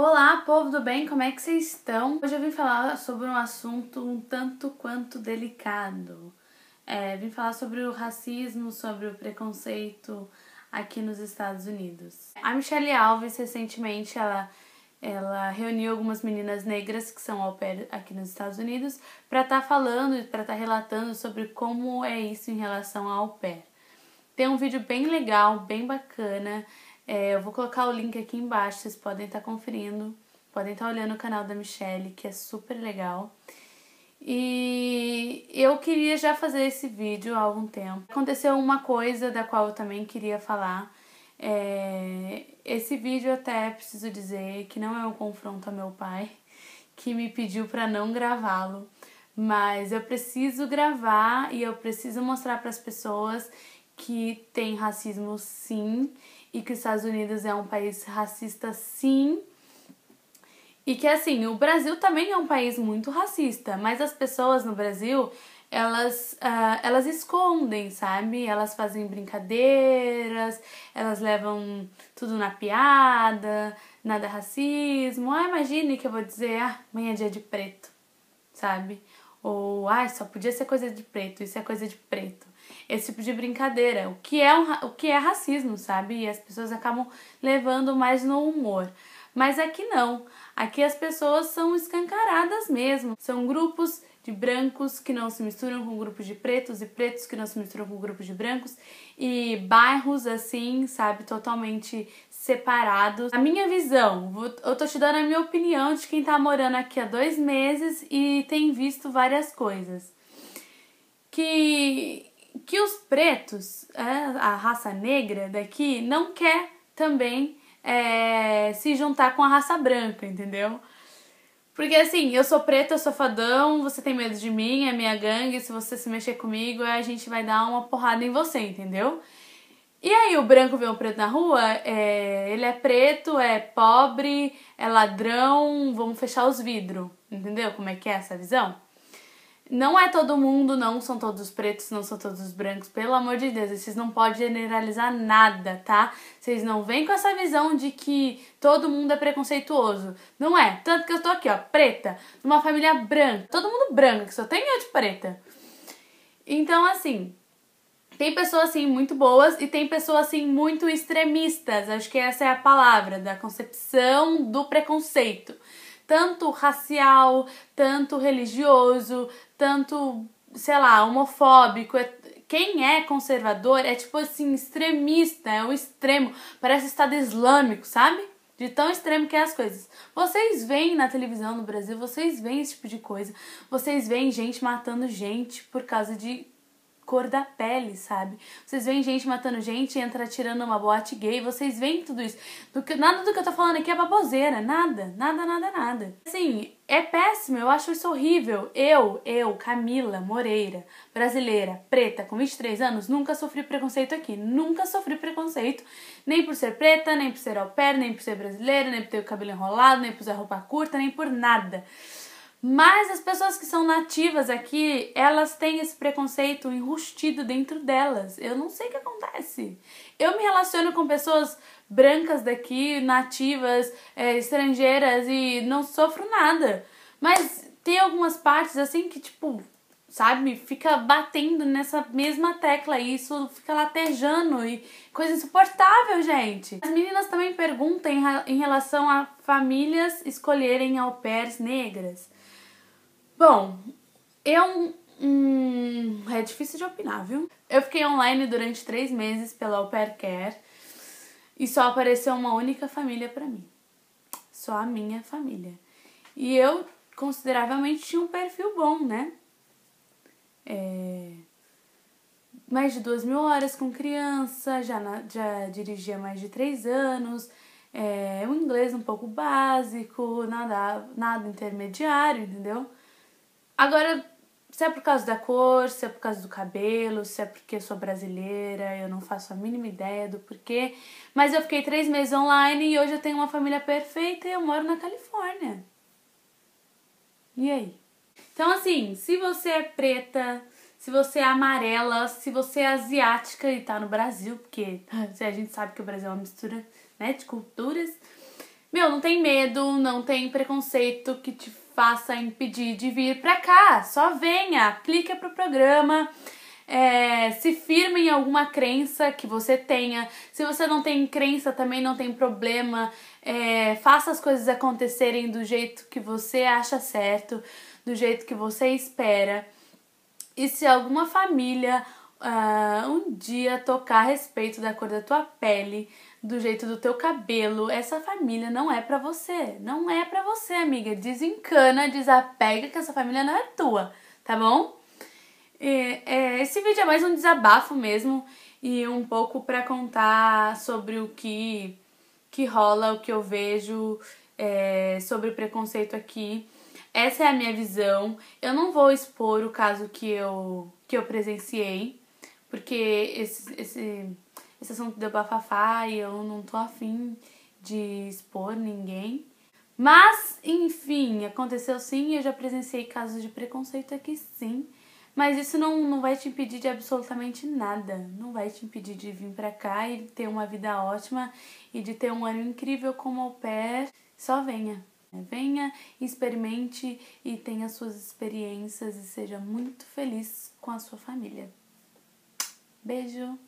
Olá, povo do bem, como é que vocês estão? Hoje eu vim falar sobre um assunto um tanto quanto delicado. É, vim falar sobre o racismo, sobre o preconceito aqui nos Estados Unidos. A Michelle Alves, recentemente, ela, ela reuniu algumas meninas negras que são au pair aqui nos Estados Unidos para estar tá falando, para estar tá relatando sobre como é isso em relação ao au pair. Tem um vídeo bem legal, bem bacana, é, eu vou colocar o link aqui embaixo, vocês podem estar tá conferindo, podem estar tá olhando o canal da Michelle, que é super legal. E eu queria já fazer esse vídeo há algum tempo. Aconteceu uma coisa da qual eu também queria falar. É, esse vídeo até preciso dizer que não é um confronto a meu pai, que me pediu para não gravá-lo, mas eu preciso gravar e eu preciso mostrar para as pessoas que tem racismo sim e que os Estados Unidos é um país racista, sim. E que assim, o Brasil também é um país muito racista, mas as pessoas no Brasil, elas, uh, elas escondem, sabe? Elas fazem brincadeiras, elas levam tudo na piada, nada é racismo. Ah, imagine que eu vou dizer, ah, amanhã é dia de preto, sabe? Ou, ah, só podia ser coisa de preto, isso é coisa de preto esse tipo de brincadeira, o que é, um, o que é racismo, sabe? E as pessoas acabam levando mais no humor. Mas aqui não, aqui as pessoas são escancaradas mesmo, são grupos de brancos que não se misturam com grupos de pretos e pretos que não se misturam com grupos de brancos e bairros assim, sabe, totalmente separados. A minha visão, eu tô te dando a minha opinião de quem tá morando aqui há dois meses e tem visto várias coisas. Que que os pretos, é, a raça negra daqui, não quer também é, se juntar com a raça branca, entendeu? Porque assim, eu sou preta, eu sou fadão, você tem medo de mim, é minha gangue, se você se mexer comigo, a gente vai dar uma porrada em você, entendeu? E aí o branco vê um preto na rua, é, ele é preto, é pobre, é ladrão, vamos fechar os vidros, entendeu? Como é que é essa visão? Não é todo mundo, não são todos pretos, não são todos brancos, pelo amor de Deus, vocês não podem generalizar nada, tá? Vocês não vêm com essa visão de que todo mundo é preconceituoso. Não é. Tanto que eu tô aqui, ó, preta, numa família branca. Todo mundo branco, que só tem eu de preta. Então, assim, tem pessoas assim muito boas e tem pessoas assim muito extremistas. Acho que essa é a palavra da concepção do preconceito tanto racial, tanto religioso, tanto, sei lá, homofóbico. É, quem é conservador é tipo assim, extremista, é o extremo, parece Estado Islâmico, sabe? De tão extremo que é as coisas. Vocês veem na televisão no Brasil, vocês veem esse tipo de coisa, vocês veem gente matando gente por causa de cor da pele, sabe? Vocês veem gente matando gente, entra tirando uma boate gay, vocês veem tudo isso. que nada do que eu tô falando aqui é baboseira, nada, nada, nada, nada. Assim, é péssimo, eu acho isso horrível. Eu, eu, Camila Moreira, brasileira, preta, com 23 anos, nunca sofri preconceito aqui. Nunca sofri preconceito, nem por ser preta, nem por ser au pair, nem por ser brasileira, nem por ter o cabelo enrolado, nem por usar roupa curta, nem por nada. Mas as pessoas que são nativas aqui, elas têm esse preconceito enrustido dentro delas. Eu não sei o que acontece. Eu me relaciono com pessoas brancas daqui, nativas, é, estrangeiras e não sofro nada. Mas tem algumas partes assim que, tipo, sabe, fica batendo nessa mesma tecla e isso fica latejando e coisa insuportável, gente. As meninas também perguntam em relação a famílias escolherem au pairs negras. Bom, eu. Hum, é difícil de opinar, viu? Eu fiquei online durante três meses pela Au Pair Care e só apareceu uma única família para mim. Só a minha família. E eu consideravelmente tinha um perfil bom, né? É... Mais de duas mil horas com criança, já, na... já dirigia mais de três anos, é... um inglês um pouco básico, nada, nada intermediário, entendeu? Agora, se é por causa da cor, se é por causa do cabelo, se é porque eu sou brasileira, eu não faço a mínima ideia do porquê. Mas eu fiquei três meses online e hoje eu tenho uma família perfeita e eu moro na Califórnia. E aí? Então, assim, se você é preta, se você é amarela, se você é asiática e tá no Brasil, porque a gente sabe que o Brasil é uma mistura né, de culturas. Meu, não tem medo, não tem preconceito que te faça impedir de vir pra cá. Só venha, aplica pro programa. É, se firme em alguma crença que você tenha. Se você não tem crença, também não tem problema. É, faça as coisas acontecerem do jeito que você acha certo, do jeito que você espera. E se alguma família uh, um dia tocar a respeito da cor da tua pele, do jeito do teu cabelo, essa família não é para você. Não é para você, amiga. Desencana, desapega que essa família não é tua, tá bom? E, é, esse vídeo é mais um desabafo mesmo e um pouco para contar sobre o que que rola, o que eu vejo é, sobre preconceito aqui. Essa é a minha visão. Eu não vou expor o caso que eu que eu presenciei, porque esse, esse esse assunto deu bafafá e eu não tô afim de expor ninguém. Mas, enfim, aconteceu sim, eu já presenciei casos de preconceito aqui sim. Mas isso não, não vai te impedir de absolutamente nada. Não vai te impedir de vir pra cá e ter uma vida ótima e de ter um ano incrível como au pair. Só venha. Venha, experimente e tenha suas experiências e seja muito feliz com a sua família. Beijo!